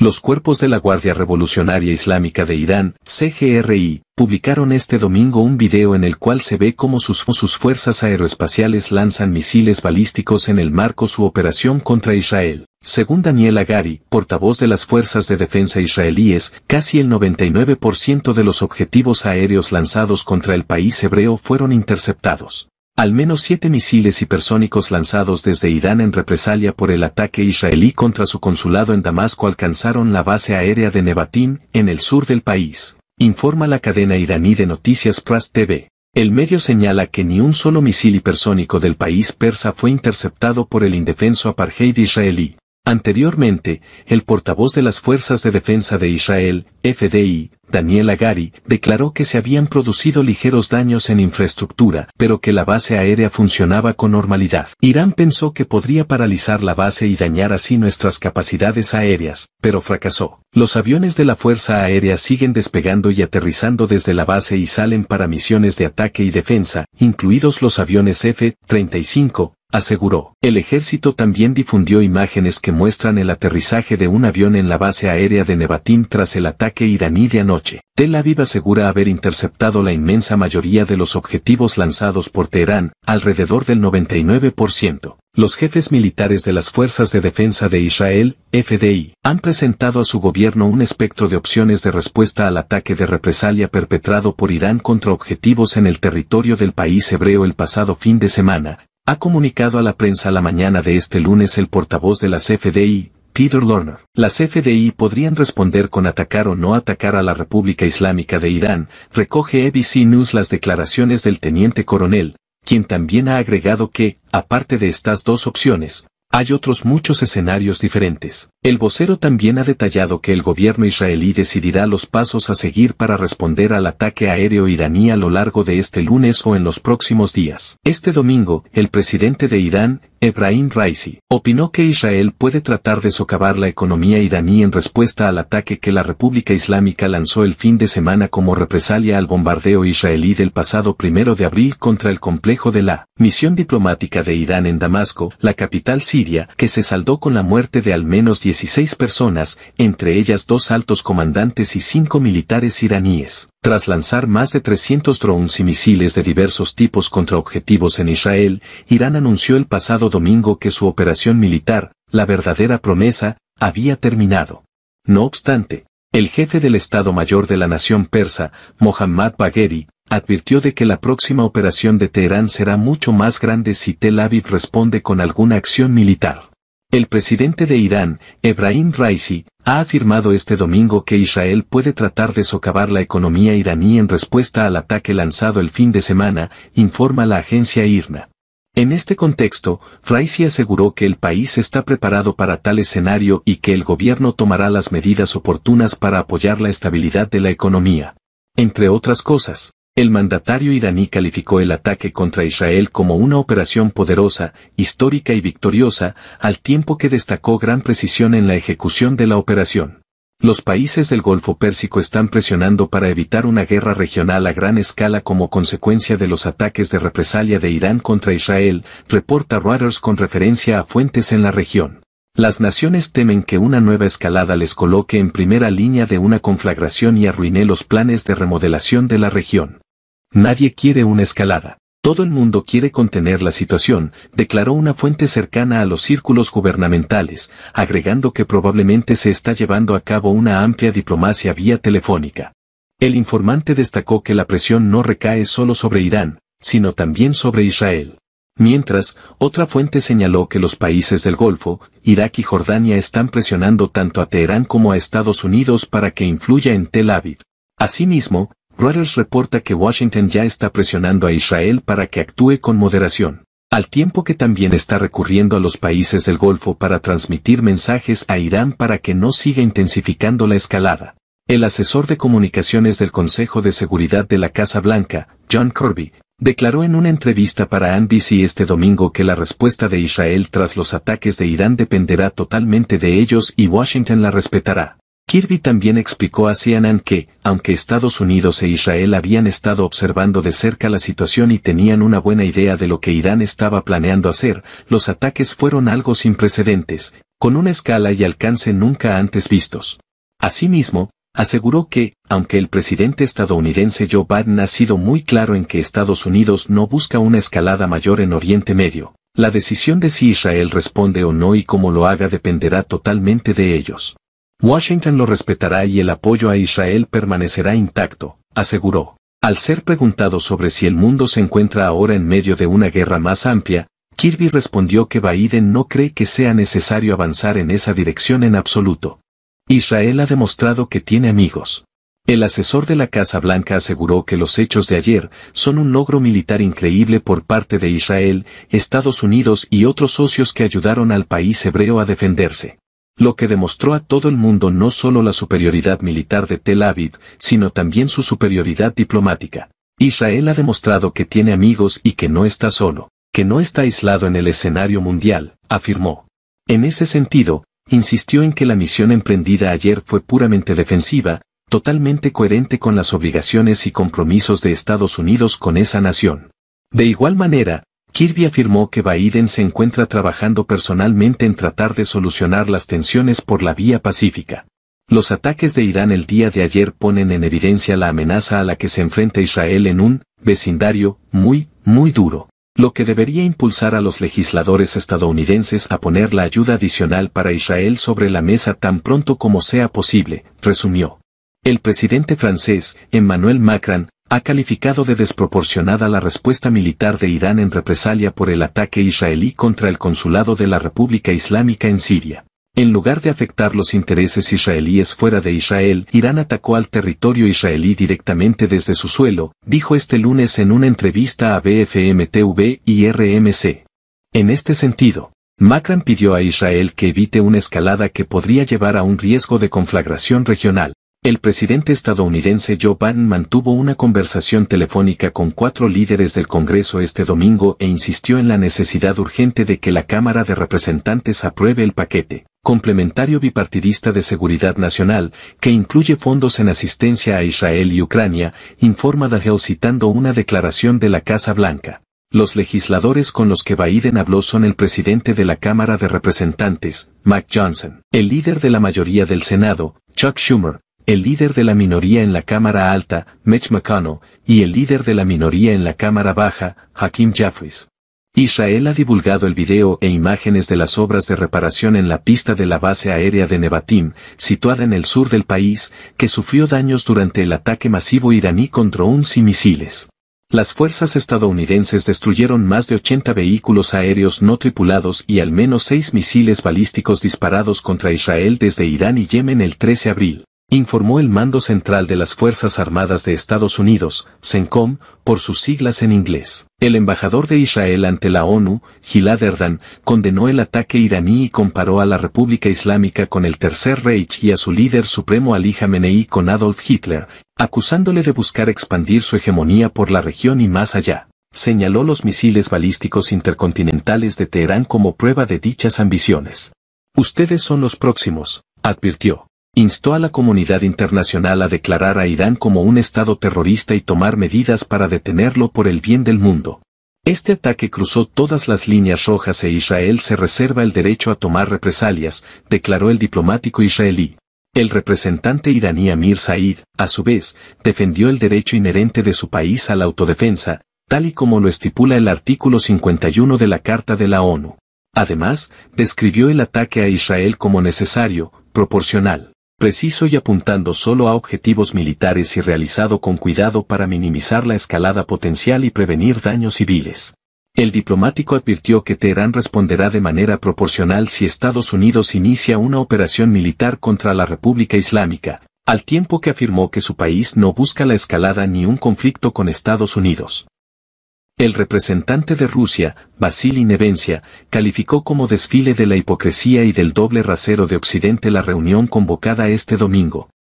Los cuerpos de la Guardia Revolucionaria Islámica de Irán, CGRI, publicaron este domingo un video en el cual se ve cómo sus, fuerzas aeroespaciales lanzan misiles balísticos en el marco su operación contra Israel. Según Daniel Agari, portavoz de las Fuerzas de Defensa israelíes, casi el 99% de los objetivos aéreos lanzados contra el país hebreo fueron interceptados. Al menos siete misiles hipersónicos lanzados desde Irán en represalia por el ataque israelí contra su consulado en Damasco alcanzaron la base aérea de Nebatín, en el sur del país, informa la cadena iraní de noticias Press TV. El medio señala que ni un solo misil hipersónico del país persa fue interceptado por el indefenso apartheid israelí. Anteriormente, el portavoz de las Fuerzas de Defensa de Israel, FDI, Daniel Agari, declaró que se habían producido ligeros daños en infraestructura, pero que la base aérea funcionaba con normalidad. Irán pensó que podría paralizar la base y dañar así nuestras capacidades aéreas, pero fracasó. Los aviones de la Fuerza Aérea siguen despegando y aterrizando desde la base y salen para misiones de ataque y defensa, incluidos los aviones F-35, aseguró. El ejército también difundió imágenes que muestran el aterrizaje de un avión en la base aérea de Nebatín tras el ataque iraní de anoche. Tel Aviv asegura haber interceptado la inmensa mayoría de los objetivos lanzados por Teherán, alrededor del 99%. Los jefes militares de las Fuerzas de Defensa de Israel, FDI, han presentado a su gobierno un espectro de opciones de respuesta al ataque de represalia perpetrado por Irán contra objetivos en el territorio del país hebreo el pasado fin de semana, ha comunicado a la prensa la mañana de este lunes el portavoz de la FDI, Peter Lerner. Las FDI podrían responder con atacar o no atacar a la República Islámica de Irán, recoge ABC News las declaraciones del teniente coronel, quien también ha agregado que, aparte de estas dos opciones, hay otros muchos escenarios diferentes. El vocero también ha detallado que el gobierno israelí decidirá los pasos a seguir para responder al ataque aéreo iraní a lo largo de este lunes o en los próximos días. Este domingo, el presidente de Irán, Ebrahim Raisi, opinó que Israel puede tratar de socavar la economía iraní en respuesta al ataque que la República Islámica lanzó el fin de semana como represalia al bombardeo israelí del pasado primero de abril contra el complejo de la misión diplomática de Irán en Damasco, la capital siria, que se saldó con la muerte de al menos 16 personas, entre ellas dos altos comandantes y cinco militares iraníes. Tras lanzar más de 300 drones y misiles de diversos tipos contra objetivos en Israel, Irán anunció el pasado domingo que su operación militar, la verdadera promesa, había terminado. No obstante, el jefe del Estado Mayor de la Nación Persa, Mohammad Bagheri, advirtió de que la próxima operación de Teherán será mucho más grande si Tel Aviv responde con alguna acción militar. El presidente de Irán, Ebrahim Raisi, ha afirmado este domingo que Israel puede tratar de socavar la economía iraní en respuesta al ataque lanzado el fin de semana, informa la agencia IRNA. En este contexto, Raisi aseguró que el país está preparado para tal escenario y que el gobierno tomará las medidas oportunas para apoyar la estabilidad de la economía. Entre otras cosas, el mandatario iraní calificó el ataque contra Israel como una operación poderosa, histórica y victoriosa, al tiempo que destacó gran precisión en la ejecución de la operación. Los países del Golfo Pérsico están presionando para evitar una guerra regional a gran escala como consecuencia de los ataques de represalia de Irán contra Israel, reporta Reuters con referencia a fuentes en la región. Las naciones temen que una nueva escalada les coloque en primera línea de una conflagración y arruine los planes de remodelación de la región. Nadie quiere una escalada. Todo el mundo quiere contener la situación, declaró una fuente cercana a los círculos gubernamentales, agregando que probablemente se está llevando a cabo una amplia diplomacia vía telefónica. El informante destacó que la presión no recae solo sobre Irán, sino también sobre Israel. Mientras, otra fuente señaló que los países del Golfo, Irak y Jordania están presionando tanto a Teherán como a Estados Unidos para que influya en Tel Aviv. Asimismo, Reuters reporta que Washington ya está presionando a Israel para que actúe con moderación, al tiempo que también está recurriendo a los países del Golfo para transmitir mensajes a Irán para que no siga intensificando la escalada. El asesor de comunicaciones del Consejo de Seguridad de la Casa Blanca, John Kirby, declaró en una entrevista para NBC este domingo que la respuesta de Israel tras los ataques de Irán dependerá totalmente de ellos y Washington la respetará. Kirby también explicó a CNN que, aunque Estados Unidos e Israel habían estado observando de cerca la situación y tenían una buena idea de lo que Irán estaba planeando hacer, los ataques fueron algo sin precedentes, con una escala y alcance nunca antes vistos. Asimismo, aseguró que, aunque el presidente estadounidense Joe Biden ha sido muy claro en que Estados Unidos no busca una escalada mayor en Oriente Medio, la decisión de si Israel responde o no y cómo lo haga dependerá totalmente de ellos. Washington lo respetará y el apoyo a Israel permanecerá intacto, aseguró. Al ser preguntado sobre si el mundo se encuentra ahora en medio de una guerra más amplia, Kirby respondió que Biden no cree que sea necesario avanzar en esa dirección en absoluto. Israel ha demostrado que tiene amigos. El asesor de la Casa Blanca aseguró que los hechos de ayer son un logro militar increíble por parte de Israel, Estados Unidos y otros socios que ayudaron al país hebreo a defenderse lo que demostró a todo el mundo no solo la superioridad militar de Tel Aviv, sino también su superioridad diplomática. Israel ha demostrado que tiene amigos y que no está solo, que no está aislado en el escenario mundial, afirmó. En ese sentido, insistió en que la misión emprendida ayer fue puramente defensiva, totalmente coherente con las obligaciones y compromisos de Estados Unidos con esa nación. De igual manera, Kirby afirmó que Biden se encuentra trabajando personalmente en tratar de solucionar las tensiones por la vía pacífica. Los ataques de Irán el día de ayer ponen en evidencia la amenaza a la que se enfrenta Israel en un vecindario muy, muy duro, lo que debería impulsar a los legisladores estadounidenses a poner la ayuda adicional para Israel sobre la mesa tan pronto como sea posible, resumió. El presidente francés, Emmanuel Macron, ha calificado de desproporcionada la respuesta militar de Irán en represalia por el ataque israelí contra el consulado de la República Islámica en Siria. En lugar de afectar los intereses israelíes fuera de Israel, Irán atacó al territorio israelí directamente desde su suelo, dijo este lunes en una entrevista a BFM-TV y RMC. En este sentido, Macron pidió a Israel que evite una escalada que podría llevar a un riesgo de conflagración regional. El presidente estadounidense Joe Biden mantuvo una conversación telefónica con cuatro líderes del Congreso este domingo e insistió en la necesidad urgente de que la Cámara de Representantes apruebe el paquete complementario bipartidista de seguridad nacional, que incluye fondos en asistencia a Israel y Ucrania, informa Hill citando una declaración de la Casa Blanca. Los legisladores con los que Biden habló son el presidente de la Cámara de Representantes, Mike Johnson, el líder de la mayoría del Senado, Chuck Schumer, el líder de la minoría en la Cámara Alta, Mitch McConnell, y el líder de la minoría en la Cámara Baja, Hakim Jeffries. Israel ha divulgado el video e imágenes de las obras de reparación en la pista de la base aérea de Nevatim, situada en el sur del país, que sufrió daños durante el ataque masivo iraní contra drones y misiles. Las fuerzas estadounidenses destruyeron más de 80 vehículos aéreos no tripulados y al menos seis misiles balísticos disparados contra Israel desde Irán y Yemen el 13 de abril informó el Mando Central de las Fuerzas Armadas de Estados Unidos, CENCOM, por sus siglas en inglés. El embajador de Israel ante la ONU, Gilad Erdan, condenó el ataque iraní y comparó a la República Islámica con el Tercer Reich y a su líder supremo Ali Khamenei con Adolf Hitler, acusándole de buscar expandir su hegemonía por la región y más allá. Señaló los misiles balísticos intercontinentales de Teherán como prueba de dichas ambiciones. Ustedes son los próximos, advirtió. Instó a la comunidad internacional a declarar a Irán como un Estado terrorista y tomar medidas para detenerlo por el bien del mundo. Este ataque cruzó todas las líneas rojas e Israel se reserva el derecho a tomar represalias, declaró el diplomático israelí. El representante iraní Amir Said, a su vez, defendió el derecho inherente de su país a la autodefensa, tal y como lo estipula el artículo 51 de la Carta de la ONU. Además, describió el ataque a Israel como necesario, proporcional preciso y apuntando solo a objetivos militares y realizado con cuidado para minimizar la escalada potencial y prevenir daños civiles. El diplomático advirtió que Teherán responderá de manera proporcional si Estados Unidos inicia una operación militar contra la República Islámica, al tiempo que afirmó que su país no busca la escalada ni un conflicto con Estados Unidos. El representante de Rusia, Vasily Nevencia, calificó como desfile de la hipocresía y del doble rasero de Occidente la reunión convocada este domingo,